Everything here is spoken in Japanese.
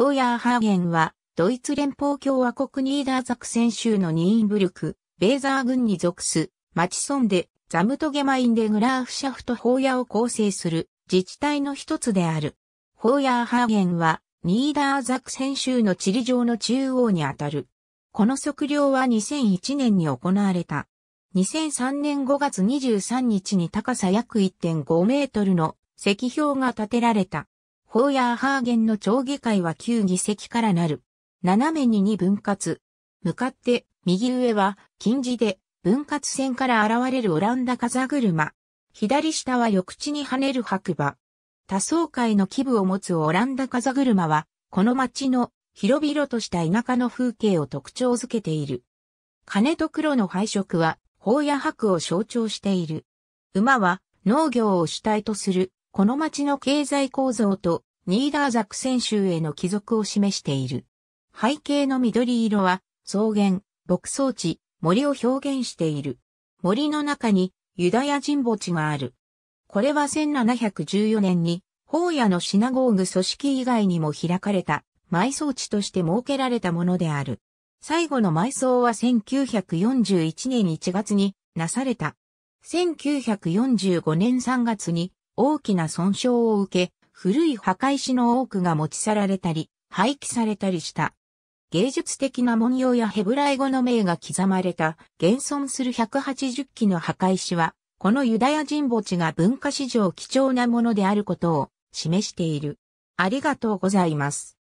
ホーヤーハーゲンは、ドイツ連邦共和国ニーダーザクセン州のニーンブルク、ベーザー郡に属す、マチソンで、ザムトゲマインでグラーフシャフトホーヤーを構成する自治体の一つである。ホーヤーハーゲンは、ニーダーザクセン州の地理上の中央にあたる。この測量は2001年に行われた。2003年5月23日に高さ約1.5メートルの石氷が建てられた。ホーヤーハーゲンの町議会は9議席からなる。斜めに2分割。向かって、右上は、近似で、分割線から現れるオランダ風車。左下は緑地に跳ねる白馬。多層階の基部を持つオランダ風車は、この町の広々とした田舎の風景を特徴づけている。金と黒の配色は、法や白を象徴している。馬は農業を主体とするこの町の経済構造とニーダーザク選手州への帰属を示している。背景の緑色は草原、牧草地、森を表現している。森の中にユダヤ人墓地がある。これは1714年に、荒野のシナゴーグ組織以外にも開かれた埋葬地として設けられたものである。最後の埋葬は1941年1月になされた。1945年3月に大きな損傷を受け、古い墓石の多くが持ち去られたり、廃棄されたりした。芸術的な文様やヘブライ語の名が刻まれた現存する180基の墓石は、このユダヤ人墓地が文化史上貴重なものであることを示している。ありがとうございます。